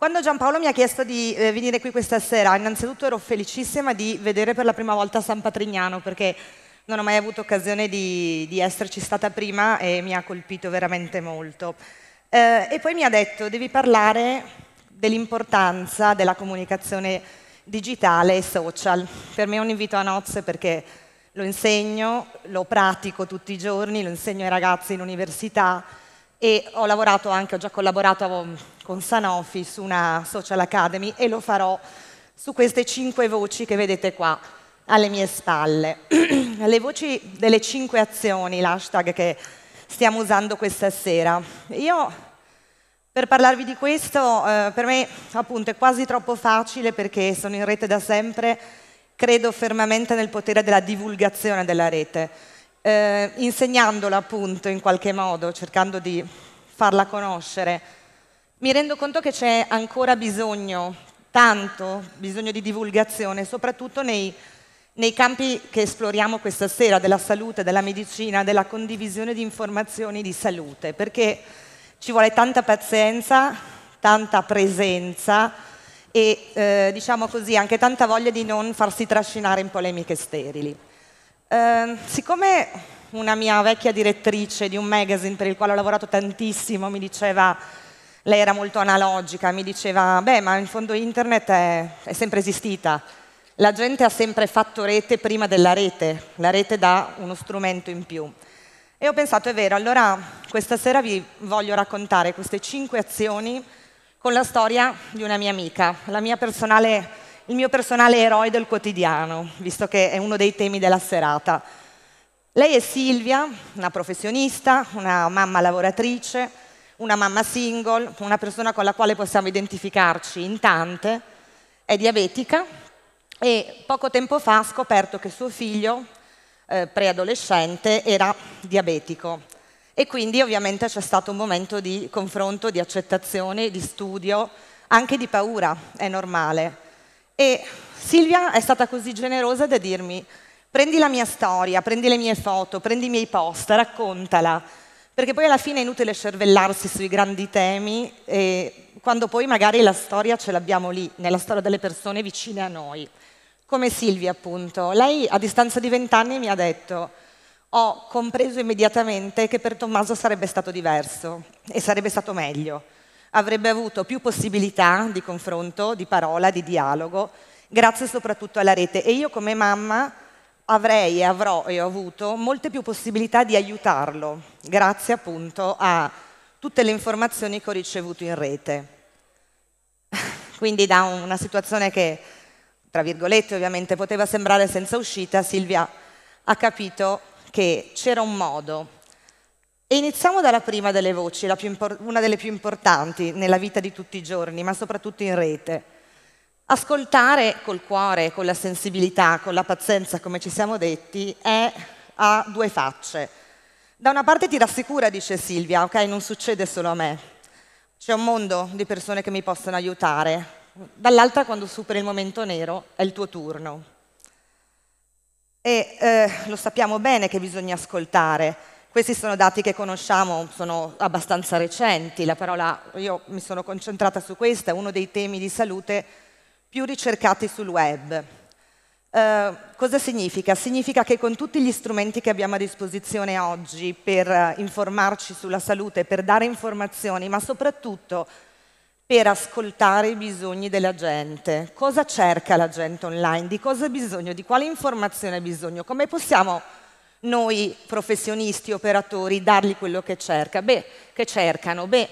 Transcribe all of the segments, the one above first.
Quando Giampaolo mi ha chiesto di eh, venire qui questa sera, innanzitutto ero felicissima di vedere per la prima volta San Patrignano, perché non ho mai avuto occasione di, di esserci stata prima e mi ha colpito veramente molto. Eh, e poi mi ha detto, devi parlare dell'importanza della comunicazione digitale e social. Per me è un invito a nozze perché lo insegno, lo pratico tutti i giorni, lo insegno ai ragazzi in università, e ho lavorato anche, ho già collaborato con Sanofi su una Social Academy e lo farò su queste cinque voci che vedete qua alle mie spalle. Le voci delle cinque azioni, l'hashtag che stiamo usando questa sera. Io, per parlarvi di questo, eh, per me appunto è quasi troppo facile perché sono in rete da sempre, credo fermamente nel potere della divulgazione della rete eh, insegnandola appunto in qualche modo, cercando di farla conoscere, mi rendo conto che c'è ancora bisogno, tanto bisogno di divulgazione, soprattutto nei, nei campi che esploriamo questa sera, della salute, della medicina, della condivisione di informazioni di salute, perché ci vuole tanta pazienza, tanta presenza e eh, diciamo così anche tanta voglia di non farsi trascinare in polemiche sterili. Ehm, siccome una mia vecchia direttrice di un magazine per il quale ho lavorato tantissimo mi diceva, lei era molto analogica, mi diceva, beh ma in fondo internet è, è sempre esistita, la gente ha sempre fatto rete prima della rete, la rete dà uno strumento in più. E ho pensato, è vero, allora questa sera vi voglio raccontare queste cinque azioni con la storia di una mia amica, la mia personale il mio personale eroe del quotidiano, visto che è uno dei temi della serata. Lei è Silvia, una professionista, una mamma lavoratrice, una mamma single, una persona con la quale possiamo identificarci in tante, è diabetica e poco tempo fa ha scoperto che suo figlio, eh, preadolescente, era diabetico. E quindi ovviamente c'è stato un momento di confronto, di accettazione, di studio, anche di paura, è normale. E Silvia è stata così generosa da dirmi prendi la mia storia, prendi le mie foto, prendi i miei post, raccontala, perché poi alla fine è inutile cervellarsi sui grandi temi quando poi magari la storia ce l'abbiamo lì, nella storia delle persone vicine a noi. Come Silvia appunto, lei a distanza di vent'anni mi ha detto ho compreso immediatamente che per Tommaso sarebbe stato diverso e sarebbe stato meglio avrebbe avuto più possibilità di confronto, di parola, di dialogo, grazie soprattutto alla rete. E io come mamma avrei e avrò e ho avuto molte più possibilità di aiutarlo, grazie appunto a tutte le informazioni che ho ricevuto in rete. Quindi da una situazione che, tra virgolette ovviamente, poteva sembrare senza uscita, Silvia ha capito che c'era un modo e iniziamo dalla prima delle voci, una delle più importanti nella vita di tutti i giorni, ma soprattutto in rete. Ascoltare col cuore, con la sensibilità, con la pazienza, come ci siamo detti, è, ha due facce. Da una parte ti rassicura, dice Silvia, ok, non succede solo a me. C'è un mondo di persone che mi possono aiutare. Dall'altra, quando superi il momento nero, è il tuo turno. E eh, lo sappiamo bene che bisogna ascoltare, questi sono dati che conosciamo, sono abbastanza recenti, la parola, io mi sono concentrata su questa, è uno dei temi di salute più ricercati sul web. Eh, cosa significa? Significa che con tutti gli strumenti che abbiamo a disposizione oggi per eh, informarci sulla salute, per dare informazioni, ma soprattutto per ascoltare i bisogni della gente. Cosa cerca la gente online? Di cosa ha bisogno? Di quale informazione ha bisogno? Come possiamo noi professionisti, operatori, dargli quello che, cerca. Beh, che cercano. Beh,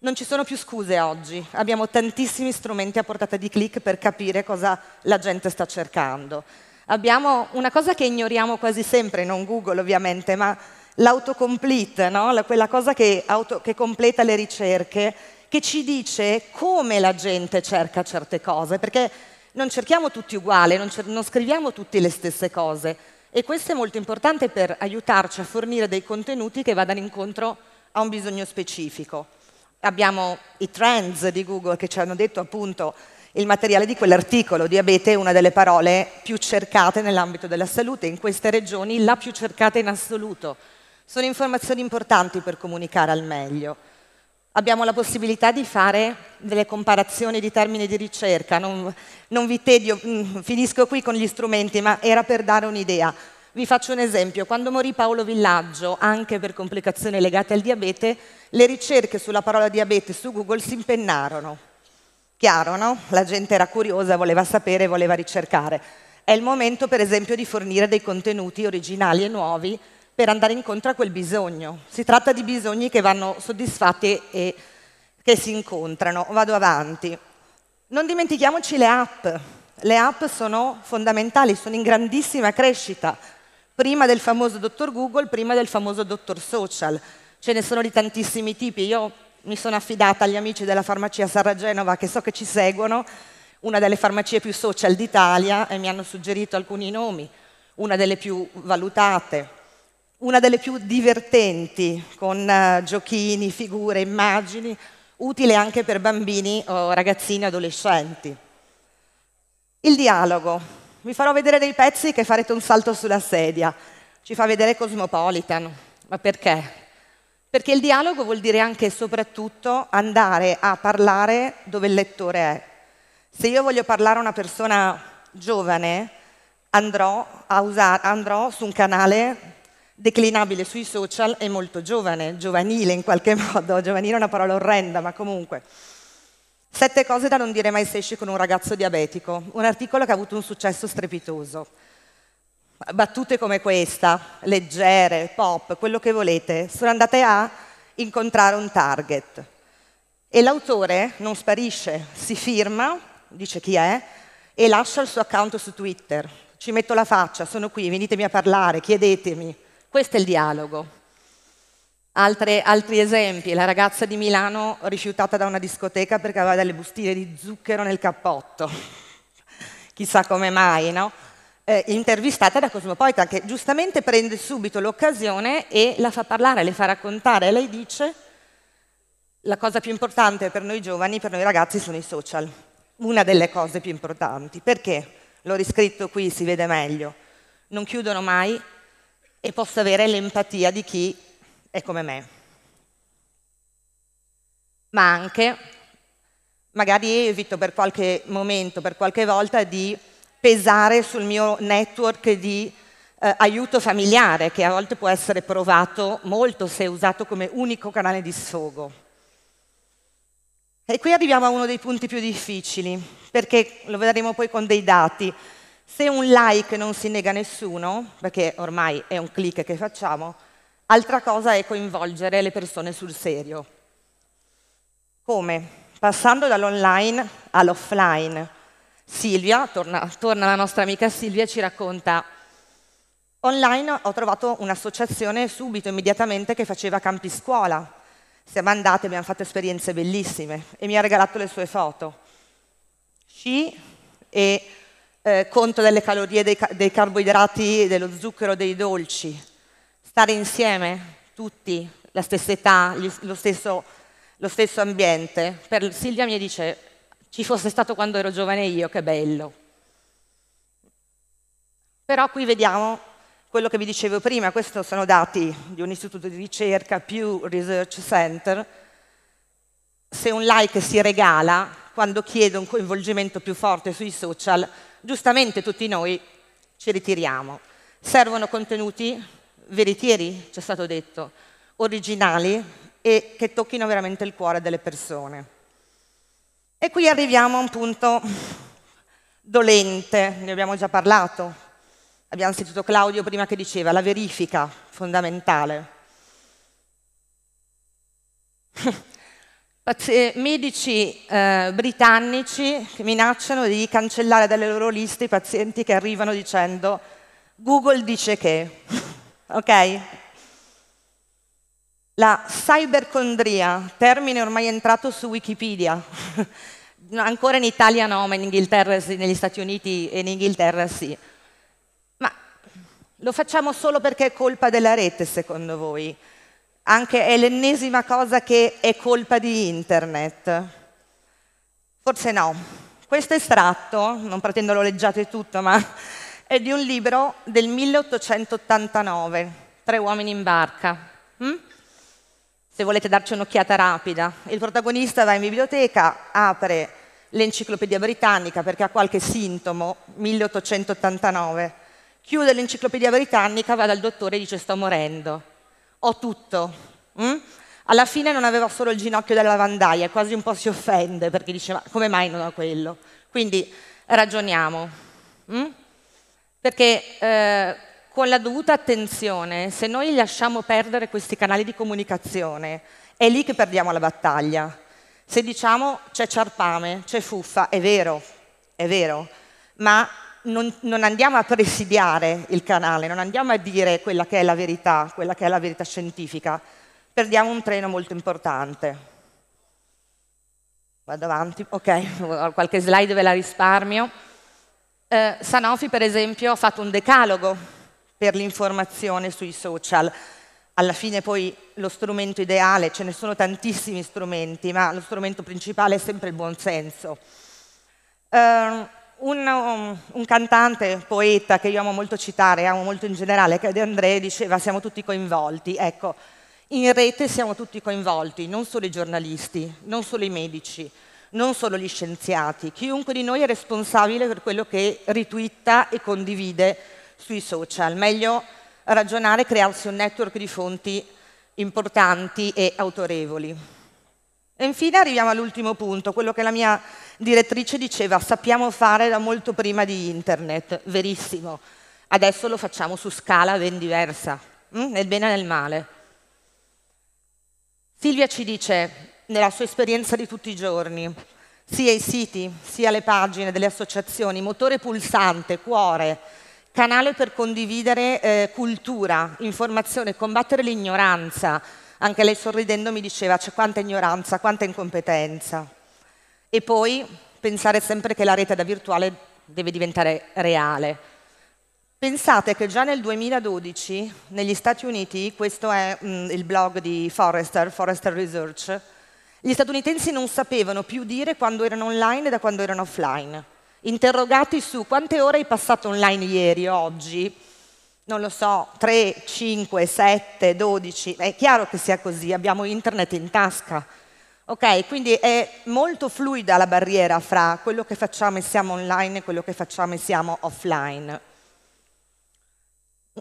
non ci sono più scuse oggi, abbiamo tantissimi strumenti a portata di clic per capire cosa la gente sta cercando. Abbiamo una cosa che ignoriamo quasi sempre, non Google ovviamente, ma l'autocomplete, no? quella cosa che, auto, che completa le ricerche, che ci dice come la gente cerca certe cose, perché non cerchiamo tutti uguali, non, non scriviamo tutti le stesse cose, e questo è molto importante per aiutarci a fornire dei contenuti che vadano incontro a un bisogno specifico. Abbiamo i trends di Google che ci hanno detto appunto il materiale di quell'articolo, diabete è una delle parole più cercate nell'ambito della salute, in queste regioni la più cercata in assoluto. Sono informazioni importanti per comunicare al meglio abbiamo la possibilità di fare delle comparazioni di termini di ricerca. Non, non vi tedio, mm, finisco qui con gli strumenti, ma era per dare un'idea. Vi faccio un esempio, quando morì Paolo Villaggio, anche per complicazioni legate al diabete, le ricerche sulla parola diabete su Google si impennarono. Chiaro, no? La gente era curiosa, voleva sapere, voleva ricercare. È il momento, per esempio, di fornire dei contenuti originali e nuovi per andare incontro a quel bisogno. Si tratta di bisogni che vanno soddisfatti e che si incontrano. Vado avanti. Non dimentichiamoci le app. Le app sono fondamentali, sono in grandissima crescita. Prima del famoso dottor Google, prima del famoso dottor Social. Ce ne sono di tantissimi tipi. Io mi sono affidata agli amici della farmacia Sarra Genova che so che ci seguono, una delle farmacie più social d'Italia e mi hanno suggerito alcuni nomi, una delle più valutate una delle più divertenti, con eh, giochini, figure, immagini, utile anche per bambini o ragazzini adolescenti. Il dialogo. Vi farò vedere dei pezzi che farete un salto sulla sedia. Ci fa vedere Cosmopolitan. Ma perché? Perché il dialogo vuol dire anche e soprattutto andare a parlare dove il lettore è. Se io voglio parlare a una persona giovane, andrò, usare, andrò su un canale declinabile sui social è molto giovane, giovanile in qualche modo, giovanile è una parola orrenda, ma comunque. Sette cose da non dire mai se esci con un ragazzo diabetico, un articolo che ha avuto un successo strepitoso. Battute come questa, leggere, pop, quello che volete, sono andate a incontrare un target. E l'autore non sparisce, si firma, dice chi è, e lascia il suo account su Twitter. Ci metto la faccia, sono qui, venitemi a parlare, chiedetemi. Questo è il dialogo. Altre, altri esempi, la ragazza di Milano rifiutata da una discoteca perché aveva delle bustine di zucchero nel cappotto. Chissà come mai, no? Eh, intervistata da Cosmopolitan che giustamente prende subito l'occasione e la fa parlare, le fa raccontare e lei dice la cosa più importante per noi giovani, per noi ragazzi sono i social, una delle cose più importanti, perché l'ho riscritto qui, si vede meglio, non chiudono mai e possa avere l'empatia di chi è come me. Ma anche, magari evito per qualche momento, per qualche volta, di pesare sul mio network di eh, aiuto familiare, che a volte può essere provato molto se usato come unico canale di sfogo. E qui arriviamo a uno dei punti più difficili, perché lo vedremo poi con dei dati. Se un like non si nega a nessuno, perché ormai è un click che facciamo, altra cosa è coinvolgere le persone sul serio. Come? Passando dall'online all'offline. Silvia, torna, torna la nostra amica Silvia, e ci racconta Online ho trovato un'associazione subito, immediatamente, che faceva campi scuola. Siamo andate, abbiamo fatto esperienze bellissime e mi ha regalato le sue foto. Sci e eh, conto delle calorie, dei, dei carboidrati, dello zucchero, dei dolci. Stare insieme, tutti, la stessa età, gli, lo, stesso, lo stesso ambiente. Per Silvia mi dice, ci fosse stato quando ero giovane io, che bello. Però qui vediamo quello che vi dicevo prima, questi sono dati di un istituto di ricerca più Research Center. Se un like si regala, quando chiede un coinvolgimento più forte sui social, giustamente tutti noi ci ritiriamo. Servono contenuti veritieri, ci è stato detto, originali e che tocchino veramente il cuore delle persone. E qui arriviamo a un punto dolente, ne abbiamo già parlato. Abbiamo sentito Claudio prima che diceva la verifica fondamentale. Eh, medici eh, britannici che minacciano di cancellare dalle loro liste i pazienti che arrivano dicendo Google dice che, ok? La cybercondria, termine ormai entrato su Wikipedia, ancora in Italia no, ma in Inghilterra sì, negli Stati Uniti e in Inghilterra sì. Ma lo facciamo solo perché è colpa della rete, secondo voi? anche è l'ennesima cosa che è colpa di internet. Forse no. Questo estratto, non pretendo lo leggiate tutto, ma è di un libro del 1889, Tre uomini in barca. Hm? Se volete darci un'occhiata rapida. Il protagonista va in biblioteca, apre l'enciclopedia britannica perché ha qualche sintomo, 1889. Chiude l'enciclopedia britannica, va dal dottore e dice sto morendo ho tutto. Mm? Alla fine non aveva solo il ginocchio della lavandaia, quasi un po' si offende perché diceva come mai non ho quello. Quindi ragioniamo. Mm? Perché eh, con la dovuta attenzione, se noi lasciamo perdere questi canali di comunicazione, è lì che perdiamo la battaglia. Se diciamo c'è ciarpame, c'è fuffa, è vero, è vero, ma non, non, andiamo a presidiare il canale, non andiamo a dire quella che è la verità, quella che è la verità scientifica, perdiamo un treno molto importante. Vado avanti, ok, qualche slide ve la risparmio. Eh, Sanofi per esempio ha fatto un decalogo per l'informazione sui social. Alla fine poi lo strumento ideale, ce ne sono tantissimi strumenti, ma lo strumento principale è sempre il buonsenso. Eh, un, um, un, cantante, poeta che io amo molto citare, amo molto in generale, che è De André, diceva siamo tutti coinvolti. Ecco, in rete siamo tutti coinvolti, non solo i giornalisti, non solo i medici, non solo gli scienziati. Chiunque di noi è responsabile per quello che ritwitta e condivide sui social. Meglio ragionare e crearsi un network di fonti importanti e autorevoli. E infine arriviamo all'ultimo punto, quello che la mia direttrice diceva, sappiamo fare da molto prima di internet, verissimo. Adesso lo facciamo su scala ben diversa, mm, nel bene e nel male. Silvia ci dice, nella sua esperienza di tutti i giorni, sia i siti, sia le pagine delle associazioni, motore pulsante, cuore, canale per condividere eh, cultura, informazione, combattere l'ignoranza, anche lei sorridendo mi diceva c'è quanta ignoranza, quanta incompetenza. E poi pensare sempre che la rete da virtuale deve diventare reale. Pensate che già nel 2012 negli Stati Uniti, questo è mh, mm, il blog di Forrester, Forrester Research, gli statunitensi non sapevano più dire quando erano online e da quando erano offline. Interrogati su quante ore hai passato online ieri o oggi, non lo so, 3, 5, 7, 12, è chiaro che sia così, abbiamo internet in tasca. Ok, quindi è molto fluida la barriera fra quello che facciamo e siamo online e quello che facciamo e siamo offline.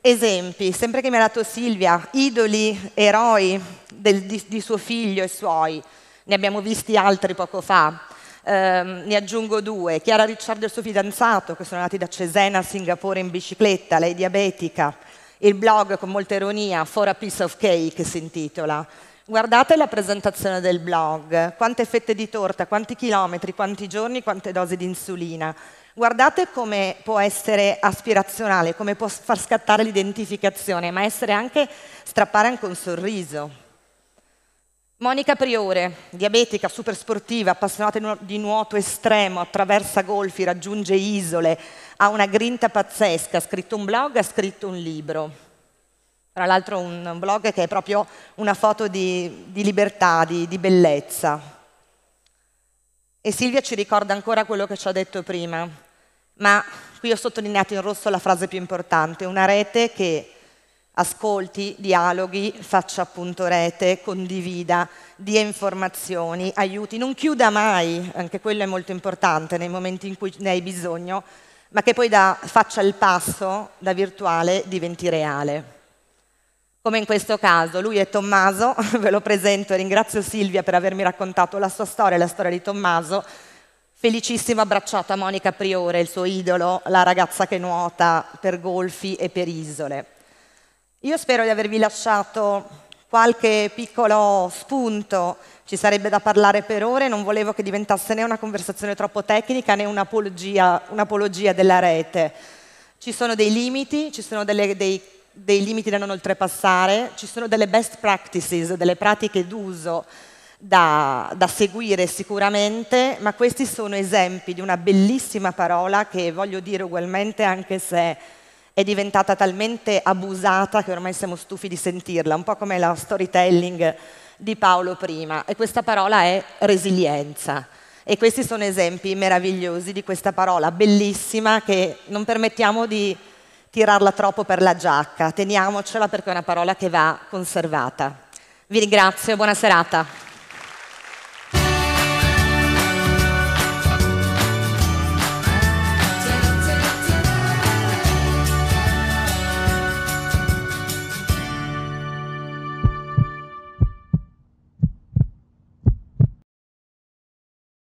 Esempi, sempre che mi ha dato Silvia, idoli, eroi del, di, di suo figlio e suoi, ne abbiamo visti altri poco fa. Ehm, ne aggiungo due, Chiara Ricciardo e il suo fidanzato che sono nati da Cesena a Singapore in bicicletta, lei è diabetica, il blog con molta ironia, For a Piece of Cake si intitola. Guardate la presentazione del blog, quante fette di torta, quanti chilometri, quanti giorni, quante dosi di insulina. Guardate come può essere aspirazionale, come può far scattare l'identificazione, ma essere anche strappare anche un sorriso. Monica Priore, diabetica, super sportiva, appassionata di nuoto estremo, attraversa golfi, raggiunge isole, ha una grinta pazzesca, ha scritto un blog, ha scritto un libro. Tra l'altro un blog che è proprio una foto di, di libertà, di, di bellezza. E Silvia ci ricorda ancora quello che ci ho detto prima, ma qui ho sottolineato in rosso la frase più importante, una rete che ascolti, dialoghi, faccia appunto rete, condivida, dia informazioni, aiuti, non chiuda mai, anche quello è molto importante nei momenti in cui ne hai bisogno, ma che poi da, faccia il passo da virtuale diventi reale. Come in questo caso, lui è Tommaso, ve lo presento e ringrazio Silvia per avermi raccontato la sua storia e la storia di Tommaso, felicissimo abbracciato a Monica Priore, il suo idolo, la ragazza che nuota per golfi e per isole. Io spero di avervi lasciato qualche piccolo spunto, ci sarebbe da parlare per ore, non volevo che diventasse né una conversazione troppo tecnica né un'apologia, un'apologia della rete. Ci sono dei limiti, ci sono delle, dei, dei limiti da non oltrepassare, ci sono delle best practices, delle pratiche d'uso da, da, seguire sicuramente, ma questi sono esempi di una bellissima parola che voglio dire ugualmente anche se è diventata talmente abusata che ormai siamo stufi di sentirla, un po' come la storytelling di Paolo prima. E questa parola è resilienza. E questi sono esempi meravigliosi di questa parola bellissima che non permettiamo di tirarla troppo per la giacca, teniamocela perché è una parola che va conservata. Vi ringrazio e buona serata.